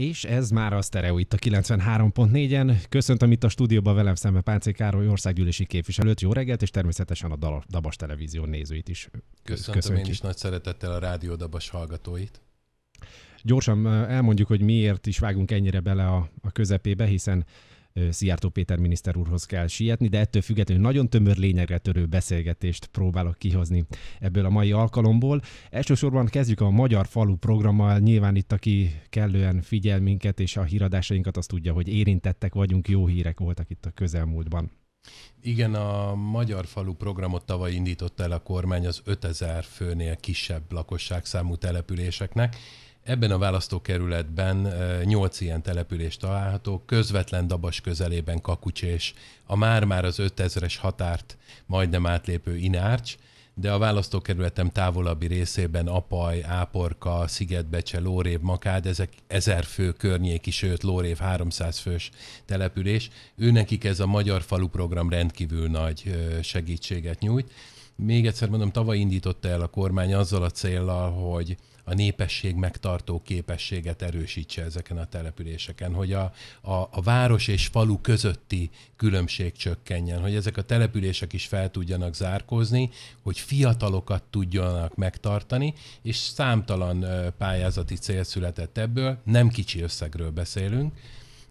És ez már a sztereó itt a 93.4-en. Köszöntöm itt a stúdióban velem szemben Páncé Károly országgyűlési képviselőt. Jó reggelt, és természetesen a Dabas Televízió nézőit is. Köszöntöm Köszöntjük. én is nagy szeretettel a Rádió Dabas hallgatóit. Gyorsan eh, elmondjuk, hogy miért is vágunk ennyire bele a, a közepébe, hiszen Szijjártó Péter miniszter úrhoz kell sietni, de ettől függetlenül nagyon tömör lényegre törő beszélgetést próbálok kihozni ebből a mai alkalomból. Elsősorban kezdjük a Magyar Falu programmal, nyilván itt aki kellően figyel minket és a híradásainkat, azt tudja, hogy érintettek vagyunk, jó hírek voltak itt a közelmúltban. Igen, a Magyar Falu programot tavaly indította el a kormány az 5000 főnél kisebb lakosságszámú településeknek, Ebben a választókerületben 8 ilyen település található, közvetlen Dabas közelében Kakucsés, a már-már az 5000-es határt majdnem átlépő Inárcs, de a választókerületem távolabbi részében Apaj, Áporka, Szigetbecse, Lórév, Makád, ezek ezer fő környéki, sőt Lórév 300 fős település. Őnekik ez a Magyar Falu program rendkívül nagy segítséget nyújt. Még egyszer mondom, tavaly indította el a kormány azzal a célral, hogy a népesség megtartó képességet erősítse ezeken a településeken, hogy a, a, a város és falu közötti különbség csökkenjen, hogy ezek a települések is fel tudjanak zárkózni, hogy fiatalokat tudjanak megtartani, és számtalan pályázati cél született ebből, nem kicsi összegről beszélünk,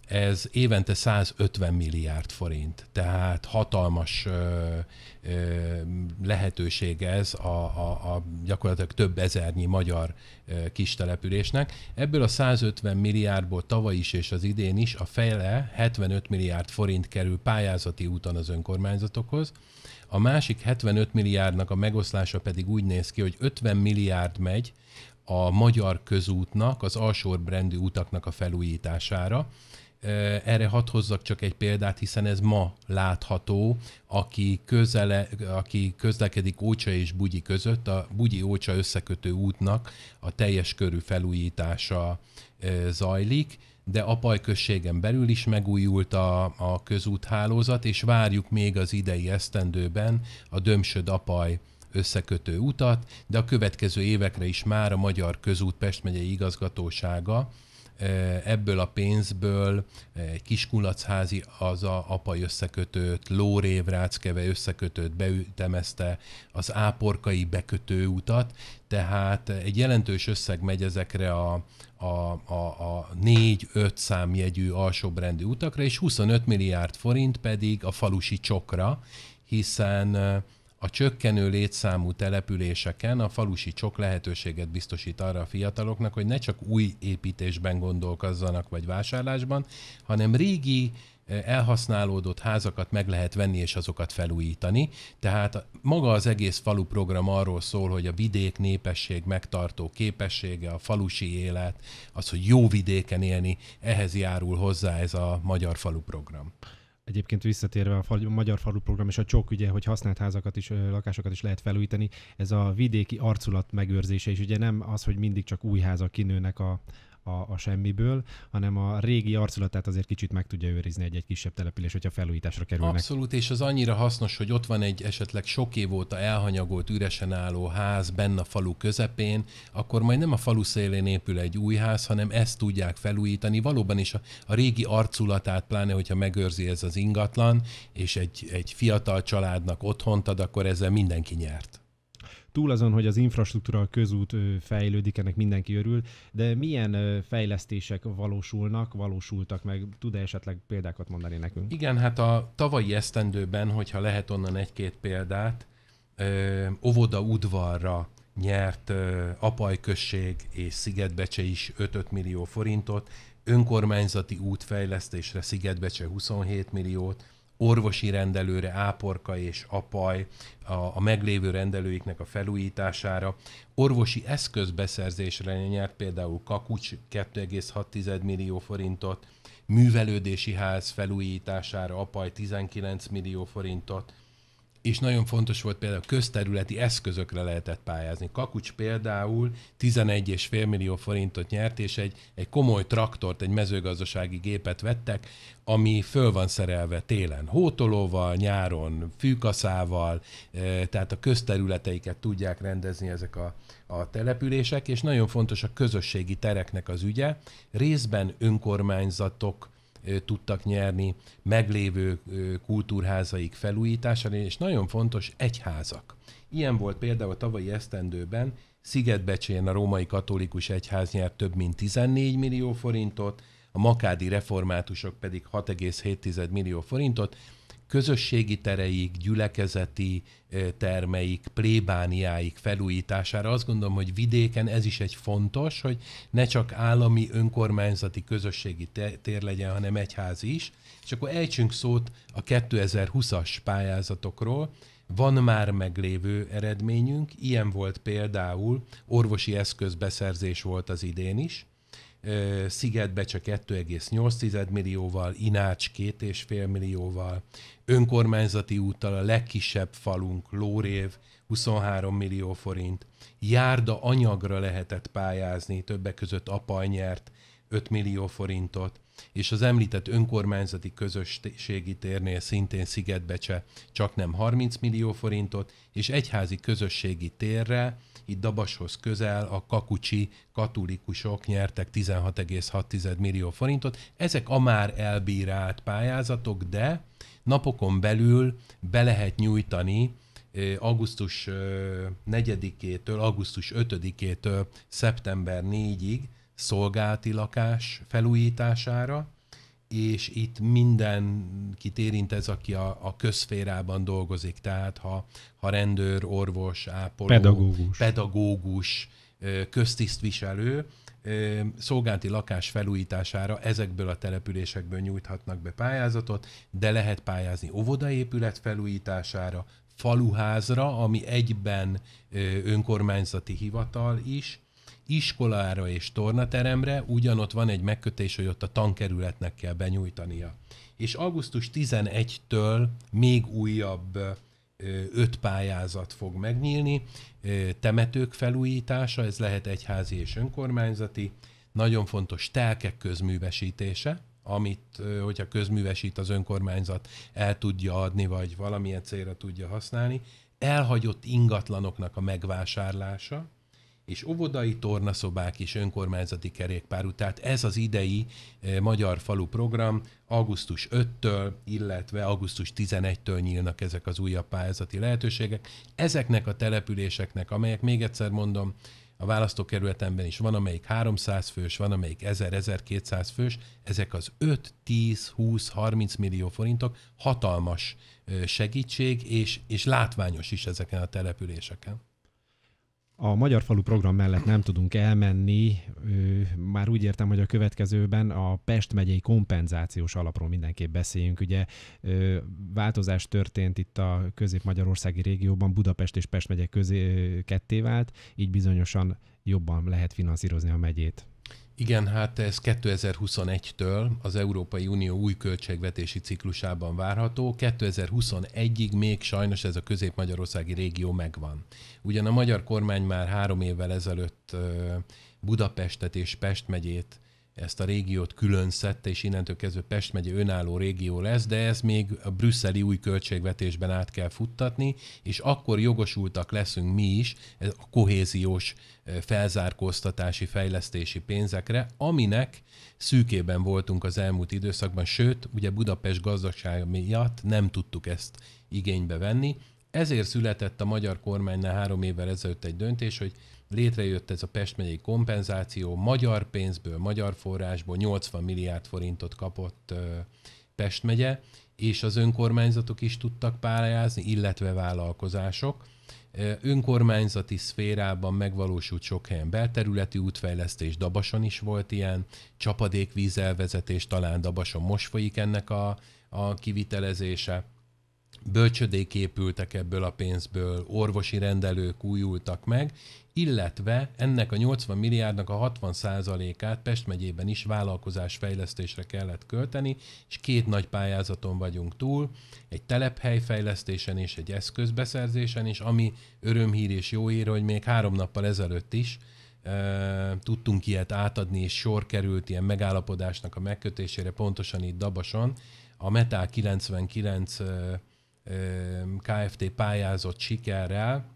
ez évente 150 milliárd forint, tehát hatalmas ö, ö, lehetőség ez a, a, a gyakorlatilag több ezernyi magyar ö, kis településnek. Ebből a 150 milliárdból tavaly is és az idén is a fele 75 milliárd forint kerül pályázati úton az önkormányzatokhoz, a másik 75 milliárdnak a megoszlása pedig úgy néz ki, hogy 50 milliárd megy a magyar közútnak, az alsóbrendű utaknak a felújítására, erre hadd hozzak csak egy példát, hiszen ez ma látható, aki, közele, aki közlekedik Ócsa és Bugyi között, a Bugyi-Ócsa összekötő útnak a teljes körű felújítása zajlik, de Apaj községen belül is megújult a, a közúthálózat, és várjuk még az idei esztendőben a Dömsöd-Apaj összekötő utat, de a következő évekre is már a Magyar Közút Pest megyei igazgatósága ebből a pénzből egy kis kulacházi az a apa összekötőt, Lórév Ráckeve összekötőt beütemezte, az áporkai bekötő utat, tehát egy jelentős összeg megy ezekre a, a, a, a 4-5 számjegyű alsóbrendű utakra, és 25 milliárd forint pedig a falusi csokra, hiszen a csökkenő létszámú településeken a falusi csok lehetőséget biztosít arra a fiataloknak, hogy ne csak új építésben gondolkozzanak vagy vásárlásban, hanem régi eh, elhasználódott házakat meg lehet venni és azokat felújítani. Tehát maga az egész falu program arról szól, hogy a vidék népesség megtartó képessége, a falusi élet, az, hogy jó vidéken élni, ehhez járul hozzá ez a Magyar Falu program. Egyébként visszatérve a, Magyar Falu Program és a csok ugye hogy használt házakat is, lakásokat is lehet felújítani, ez a vidéki arculat megőrzése is, ugye nem az, hogy mindig csak új házak kinőnek a, a, a semmiből, hanem a régi arculatát azért kicsit meg tudja őrizni egy-egy kisebb település, hogyha felújításra kerülnek. Abszolút, és az annyira hasznos, hogy ott van egy esetleg sok év óta elhanyagolt, üresen álló ház benne a falu közepén, akkor majd nem a falu szélén épül egy új ház, hanem ezt tudják felújítani. Valóban is a, a régi arculatát, pláne hogyha megőrzi ez az ingatlan, és egy, egy fiatal családnak otthont ad, akkor ezzel mindenki nyert túl azon, hogy az infrastruktúra, a közút fejlődik, ennek mindenki örül, de milyen fejlesztések valósulnak, valósultak meg? Tud-e esetleg példákat mondani nekünk? Igen, hát a tavalyi esztendőben, hogyha lehet onnan egy-két példát, óvoda udvarra nyert Apaj és Szigetbecse is 5-5 millió forintot, önkormányzati útfejlesztésre Szigetbecse 27 milliót, orvosi rendelőre, áporka és apaj, a, a meglévő rendelőiknek a felújítására, orvosi eszközbeszerzésre nyert például Kakucs 2,6 millió forintot, művelődési ház felújítására apaj 19 millió forintot, és nagyon fontos volt például közterületi eszközökre lehetett pályázni. Kakucs például 11,5 millió forintot nyert, és egy, egy komoly traktort, egy mezőgazdasági gépet vettek, ami föl van szerelve télen hótolóval, nyáron fűkaszával, e, tehát a közterületeiket tudják rendezni ezek a, a települések, és nagyon fontos a közösségi tereknek az ügye. Részben önkormányzatok tudtak nyerni, meglévő kultúrházaik felújítására, és nagyon fontos egyházak. Ilyen volt például a tavalyi esztendőben, Szigetbecsén a római katolikus egyház nyert több mint 14 millió forintot, a makádi reformátusok pedig 6,7 millió forintot, közösségi tereik, gyülekezeti termeik, plébániáik felújítására. Azt gondolom, hogy vidéken ez is egy fontos, hogy ne csak állami, önkormányzati, közösségi tér legyen, hanem egyház is. És akkor ejtsünk szót a 2020-as pályázatokról, van már meglévő eredményünk, ilyen volt például, orvosi eszközbeszerzés volt az idén is, Szigetbe csak 2,8 millióval, Inács 2,5 millióval, önkormányzati úttal a legkisebb falunk, Lórév 23 millió forint, járda anyagra lehetett pályázni, többek között apa nyert 5 millió forintot, és az említett önkormányzati közösségi térnél szintén Szigetbecse csak nem 30 millió forintot, és egyházi közösségi térre, itt Dabashoz közel a kakucsi katolikusok nyertek 16,6 millió forintot. Ezek a már elbírált pályázatok, de napokon belül be lehet nyújtani augusztus 4-től, augusztus 5-től szeptember 4-ig szolgálati lakás felújítására, és itt mindenkit érint ez, aki a, a közférában dolgozik, tehát ha, ha rendőr, orvos, ápoló, pedagógus, pedagógus köztisztviselő, szolgálati lakás felújítására ezekből a településekből nyújthatnak be pályázatot, de lehet pályázni óvodaépület felújítására, faluházra, ami egyben önkormányzati hivatal is, iskolára és tornateremre ugyanott van egy megkötés, hogy ott a tankerületnek kell benyújtania. És augusztus 11-től még újabb öt pályázat fog megnyílni, temetők felújítása, ez lehet egyházi és önkormányzati, nagyon fontos telkek közművesítése, amit, hogyha közművesít az önkormányzat, el tudja adni, vagy valamilyen célra tudja használni, elhagyott ingatlanoknak a megvásárlása, és óvodai tornaszobák és önkormányzati kerékpárú. Tehát ez az idei e, Magyar Falu program augusztus 5-től, illetve augusztus 11-től nyílnak ezek az újabb pályázati lehetőségek. Ezeknek a településeknek, amelyek még egyszer mondom, a választókerületemben is van, amelyik 300 fős, van, amelyik 1000-1200 fős, ezek az 5, 10, 20, 30 millió forintok hatalmas e, segítség, és, és látványos is ezeken a településeken a Magyar Falu program mellett nem tudunk elmenni, már úgy értem, hogy a következőben a Pest megyei kompenzációs alapról mindenképp beszéljünk. Ugye változás történt itt a közép-magyarországi régióban, Budapest és Pest megye közé ketté vált, így bizonyosan jobban lehet finanszírozni a megyét. Igen, hát ez 2021-től az Európai Unió új költségvetési ciklusában várható. 2021-ig még sajnos ez a közép-magyarországi régió megvan. Ugyan a magyar kormány már három évvel ezelőtt Budapestet és Pest megyét ezt a régiót külön szedte, és innentől kezdve Pest megye önálló régió lesz, de ez még a brüsszeli új költségvetésben át kell futtatni, és akkor jogosultak leszünk mi is a kohéziós e, felzárkóztatási, fejlesztési pénzekre, aminek szűkében voltunk az elmúlt időszakban, sőt, ugye Budapest gazdaság miatt nem tudtuk ezt igénybe venni. Ezért született a magyar kormánynál három évvel ezelőtt egy döntés, hogy létrejött ez a Pest megyei kompenzáció, magyar pénzből, magyar forrásból 80 milliárd forintot kapott Pest megye, és az önkormányzatok is tudtak pályázni, illetve vállalkozások. Önkormányzati szférában megvalósult sok helyen belterületi útfejlesztés, Dabason is volt ilyen, csapadékvízelvezetés, talán Dabason most folyik ennek a, a kivitelezése bölcsödék épültek ebből a pénzből, orvosi rendelők újultak meg, illetve ennek a 80 milliárdnak a 60%-át Pest megyében is fejlesztésre kellett költeni, és két nagy pályázaton vagyunk túl, egy telephelyfejlesztésen és egy eszközbeszerzésen, és ami örömhír és jó ír, hogy még három nappal ezelőtt is e, tudtunk ilyet átadni, és sor került ilyen megállapodásnak a megkötésére pontosan itt Dabason, a Metal 99 e, KFT pályázott sikerrel,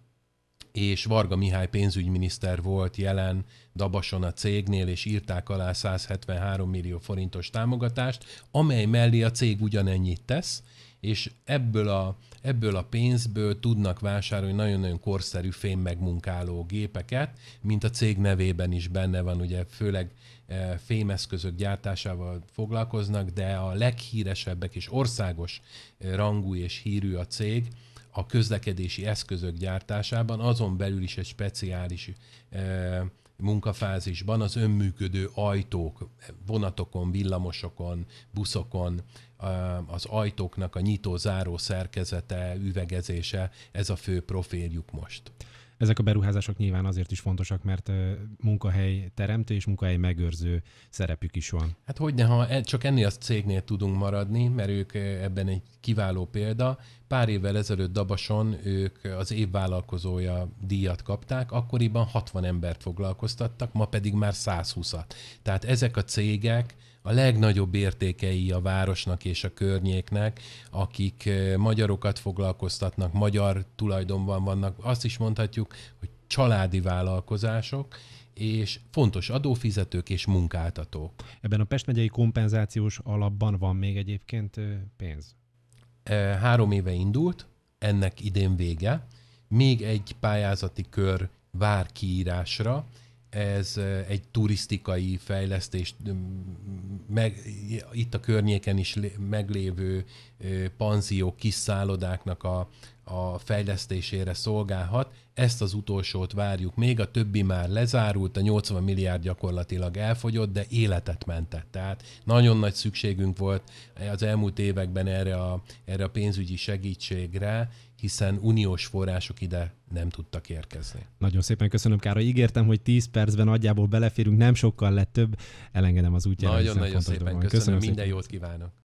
és Varga Mihály pénzügyminiszter volt jelen Dabason a cégnél, és írták alá 173 millió forintos támogatást, amely mellé a cég ugyanennyit tesz, és ebből a, ebből a pénzből tudnak vásárolni nagyon-nagyon korszerű fém megmunkáló gépeket, mint a cég nevében is benne van, ugye főleg e, fémeszközök gyártásával foglalkoznak, de a leghíresebbek és országos e, rangú és hírű a cég, a közlekedési eszközök gyártásában, azon belül is egy speciális e, munkafázisban az önműködő ajtók, vonatokon, villamosokon, buszokon, eh, az ajtóknak a nyitó-záró szerkezete, üvegezése, ez a fő profiljuk most. Ezek a beruházások nyilván azért is fontosak, mert munkahely teremtő és munkahely megőrző szerepük is van. Hát hogyne ha e, csak ennél a cégnél tudunk maradni, mert ők ebben egy kiváló példa. Pár évvel ezelőtt Dabason ők az évvállalkozója díjat kapták, akkoriban 60 embert foglalkoztattak, ma pedig már 120-at. Tehát ezek a cégek a legnagyobb értékei a városnak és a környéknek, akik magyarokat foglalkoztatnak, magyar tulajdonban vannak, azt is mondhatjuk, hogy családi vállalkozások, és fontos adófizetők és munkáltatók. Ebben a Pest megyei kompenzációs alapban van még egyébként pénz? Három éve indult, ennek idén vége. Még egy pályázati kör vár kiírásra, ez egy turisztikai fejlesztés, meg, itt a környéken is meglévő panziók, kis szállodáknak a, a fejlesztésére szolgálhat. Ezt az utolsót várjuk még, a többi már lezárult, a 80 milliárd gyakorlatilag elfogyott, de életet mentett. Tehát nagyon nagy szükségünk volt az elmúlt években erre a, erre a pénzügyi segítségre, hiszen uniós források ide nem tudtak érkezni. Nagyon szépen köszönöm, Károly. Ígértem, hogy 10 percben nagyjából beleférünk, nem sokkal lett több. Elengedem az útját. Nagyon-nagyon nagyon szépen köszönöm, köszönöm, minden jót kívánok.